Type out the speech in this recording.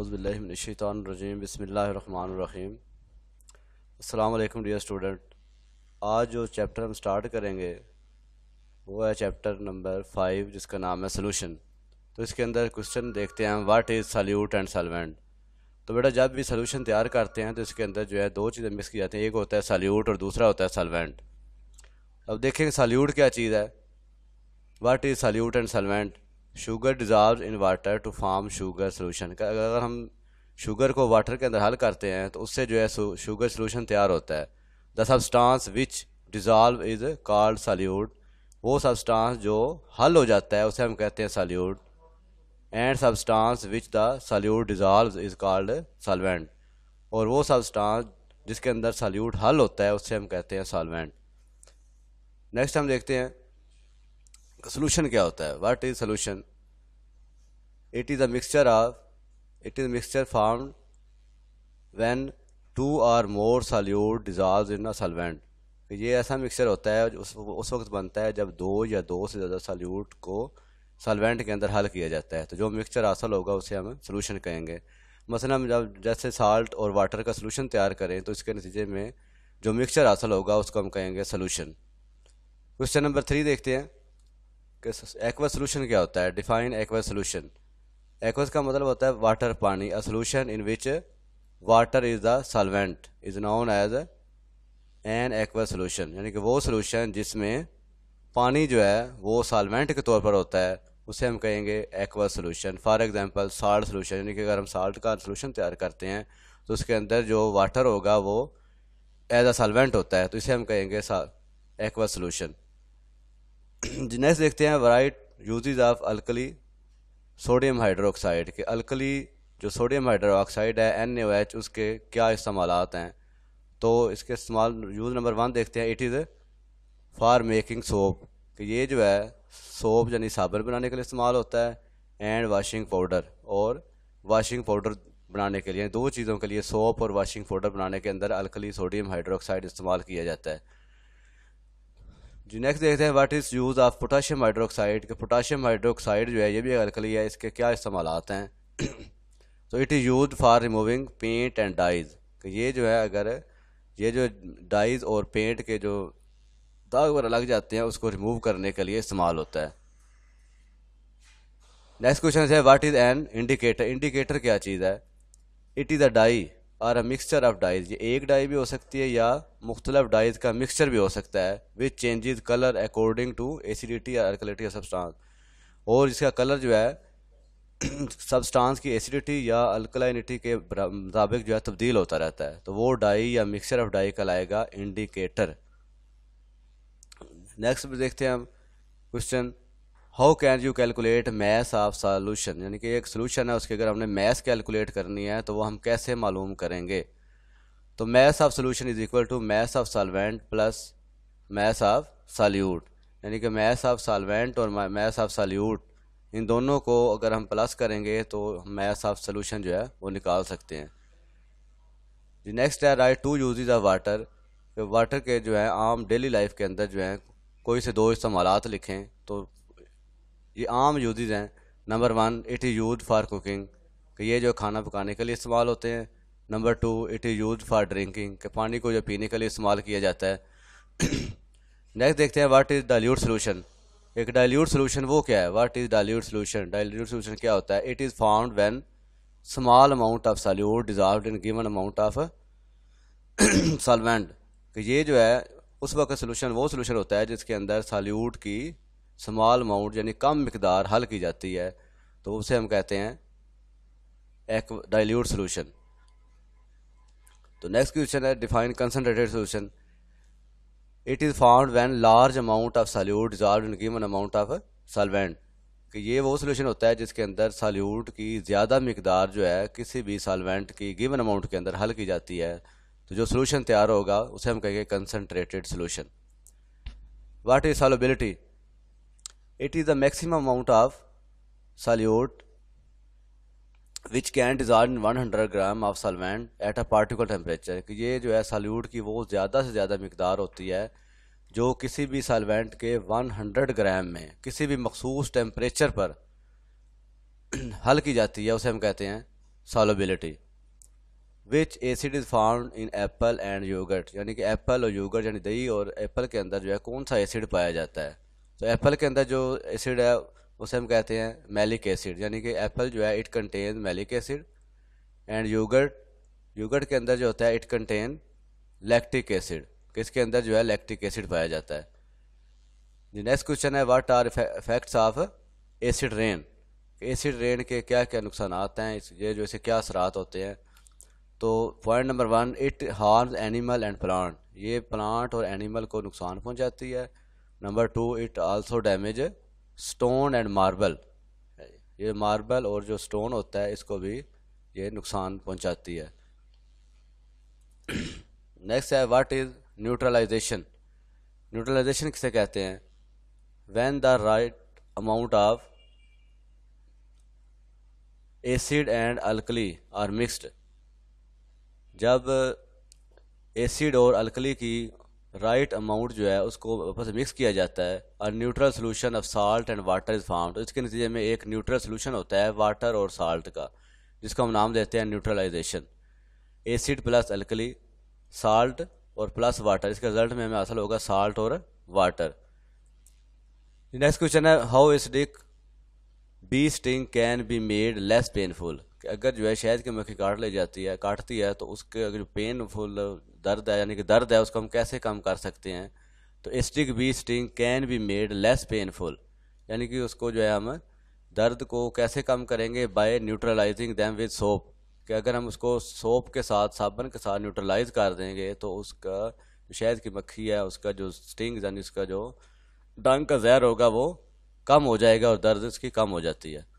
अज़बिल्लिनशैतरजीम बसमीम अल्लाम dear student आज जो चैप्टर हम स्टार्ट करेंगे वो है चैप्टर नंबर फाइव जिसका नाम है सोलूशन तो इसके अंदर क्वेश्चन देखते हैं what is solute and solvent तो बेटा जब भी सोलूशन तैयार करते हैं तो इसके अंदर जो है दो चीज़ें मिस की जाती हैं एक होता है सल्यूट और दूसरा होता है सलवेंट अब देखेंगे सल्यूट क्या चीज़ है what is solute and solvent sugar dissolve in water to form sugar solution अगर हम शुगर को वाटर के अंदर हल करते हैं तो उससे जो है शुगर सोलूशन तैयार होता है the substance which dissolve is called solute वो सब्सटांस जो हल हो जाता है उसे हम कहते हैं solute and substance which the solute dissolve is called solvent और वो सब्सटांस जिसके अंदर सॉल्यूट हल होता है उससे हम कहते हैं सॉल्वेंट नेक्स्ट हम देखते हैं सोल्यूशन क्या होता है what is solution it is a mixture of it is mixture form when two or more solute dissolve in a solvent ये ऐसा मिक्सचर होता है उस, उस वक्त बनता है जब दो या दो से ज़्यादा सॉल्यूट को सॉल्वेंट के अंदर हल किया जाता है तो जो मिक्सचर हासिल होगा उसे हम सोल्यूशन कहेंगे मसलन जब जैसे साल्ट और वाटर का सोल्यूशन तैयार करें तो इसके नतीजे में जो मिक्सचर हासिल होगा उसको हम कहेंगे सोल्यूशन क्वेश्चन नंबर थ्री देखते हैं एक्वा सोल्यूशन क्या होता है डिफाइन एक्वा सोलूशन एक्वस का मतलब होता है वाटर पानी a solution in which water is the solvent is known as an aqua solution यानी कि वो सोल्यूशन जिसमें पानी जो है वो सॉल्वेंट के तौर पर होता है उसे हम कहेंगे aqueous solution for example salt solution यानी कि अगर हम साल्ट का सोल्यूशन तैयार करते हैं तो उसके अंदर जो वाटर होगा वो एज अ सॉल्वेंट होता है तो इसे हम कहेंगे एक्वा सोल्यूशन नेक्स्ट देखते हैं write uses of alkali sodium hydroxide के अल्कली जो सोडियम हाइड्रोक्साइड है एन एच उसके क्या इस्तेमाल हैं तो इसके इस्तेमाल यूज़ नंबर वन देखते हैं it is for making soap कि ये जो है सोप यानी साबुन बनाने के लिए इस्तेमाल होता है एंड वाशिंग पाउडर और वाशिंग पाउडर बनाने के लिए दो चीज़ों के लिए सोप और वाशिंग पाउडर बनाने के अंदर अल्कली सोडियम हाइड्रोक्साइड इस्तेमाल किया जाता है जो नेक्स्ट देखते हैं what is use of potassium hydroxide के पोटाशियम हाइड्रोक्साइड जो है ये भी अलकली है इसके क्या इस्तेमाल हैं तो it is use for removing paint and dyes ये जो है अगर ये जो डाइज और पेंट के जो दाग वगैरह लग जाते हैं उसको रिमूव करने के लिए इस्तेमाल होता है नेक्स्ट क्वेश्चन है what is an indicator indicator क्या चीज़ है it is a dye or a mixture of dyes ये एक डाई भी हो सकती है या मुख्तलिफ डाइज का मिक्सचर भी हो सकता है which changes colour according to acidity या अल्कलिटी ऑफ और इसका कलर जो है सबस्टांस की एसिडिटी या अल्कलाइनिटी के मुताबिक जो है तब्दील होता रहता है तो वो डाई या मिक्सचर ऑफ डाई कहलाएगा इंडिकेटर नेक्स्ट देखते हैं हम question how can you calculate mass of solution यानी कि एक सोल्यूशन है उसकी अगर हमने मैस कैलकुलेट करनी है तो वो हम कैसे मालूम करेंगे तो mass of solution is equal to mass of solvent plus mass of solute यानी कि मैस ऑफ सॉल्वेंट और मैस ऑफ सॉल्यूट इन दोनों को अगर हम प्लस करेंगे तो मैस ऑफ सॉल्यूशन जो है वो निकाल सकते हैं जी नेक्स्ट है write two uses of water water के जो है आम डेली लाइफ के अंदर जो है कोई से दो इस्तेमाल लिखें तो ये आम यूजेज हैं number one it is use for cooking कि ये जो खाना पकाने के लिए इस्तेमाल होते हैं number two it is use for drinking कि पानी को जो पीने के लिए इस्तेमाल किया जाता है नेक्स्ट देखते हैं वाट इज़ डाइल्यूट सोलूशन एक डाइल्यूट सोलूशन वो क्या है what is dilute solution dilute solution क्या होता है it is found when small amount of solute dissolve in given amount of solvent कि ये जो है उस वक्त सोलूशन वो सोलूशन होता है जिसके अंदर सॉल्यूट की स्मॉल अमाउंट यानी कम मकदार हल की जाती है तो उसे हम कहते हैं एक डाइल्यूट सोल्यूशन तो नेक्स्ट क्वेश्चन है define concentrated solution it is found when large amount of solute dissolve in given amount of solvent कि ये वो सोल्यूशन होता है जिसके अंदर सॉल्यूट की ज़्यादा मकदार जो है किसी भी सॉल्वेंट की गिवन अमाउंट के अंदर हल की जाती है तो जो सोल्यूशन तैयार होगा उसे हम कहेंगे concentrated solution what is solubility it is the maximum amount of solute which can dissolve one hundred gram of solvent at a particular temperature कि ये जो है सॉल्यूट की वो ज़्यादा से ज़्यादा मकदार होती है जो किसी भी सॉल्वेंट के वन हंड्रेड ग्राम में किसी भी मखसूस टेम्परेचर पर हल की जाती है उसे हम कहते हैं solubility which acid is found in apple and yogurt यानी कि एप्पल और योगर्ट यानी दही और एप्पल के अंदर जो है कौन सा एसिड पाया जाता है तो एप्पल के अंदर जो एसिड है उसे हम कहते हैं मेलिक एसिड यानी कि एप्पल जो है it contain malic acid and yogurt yogurt के अंदर जो होता है इट कंटेन लैक्टिक एसिड किसके अंदर जो है लैक्टिक एसिड पाया जाता है जी नेक्स्ट क्वेश्चन है what are effects of acid rain acid rain के क्या क्या नुकसान आते हैं ये जो इसे क्या असरात होते हैं तो point number one it harm animal and plant ये प्लांट और एनिमल को नुकसान पहुंचाती है number two it also damage stone and marble ये मार्बल और जो स्टोन होता है इसको भी ये नुकसान पहुंचाती है नेक्स्ट है व्हाट इज़ न्यूट्रलाइजेशन न्यूट्रलाइजेशन किसे कहते हैं when the right amount of acid and alkali are mixed जब एसिड और अल्कली की राइट right अमाउंट जो है उसको वापस मिक्स किया जाता है और neutral solution of salt and water is found इसके नतीजे में एक न्यूट्रल सोल्यूशन होता है वाटर और साल्ट का जिसको हम नाम देते हैं neutralisation acid plus alkali salt और प्लस वाटर इसके रिजल्ट में हमें हासिल होगा साल्ट और वाटर नेक्स्ट क्वेश्चन है how is dick bee sting can be made less painful कि अगर जो है शहद की मक्खी काट ले जाती है काटती है तो उसके अगर जो पेनफुल दर्द है यानी कि दर्द है उसको हम कैसे कम कर सकते हैं तो stick bee sting can be made less painful यानी कि उसको जो है हम दर्द को कैसे कम करेंगे by neutralising them with soap कि अगर हम उसको सोप के साथ साबन के साथ न्यूट्रलाइज कर देंगे तो उसका जो शहद की मक्खी है उसका जो स्टिंग यानी उसका जो डंग का जहर होगा वो कम हो जाएगा और दर्द उसकी कम हो जाती है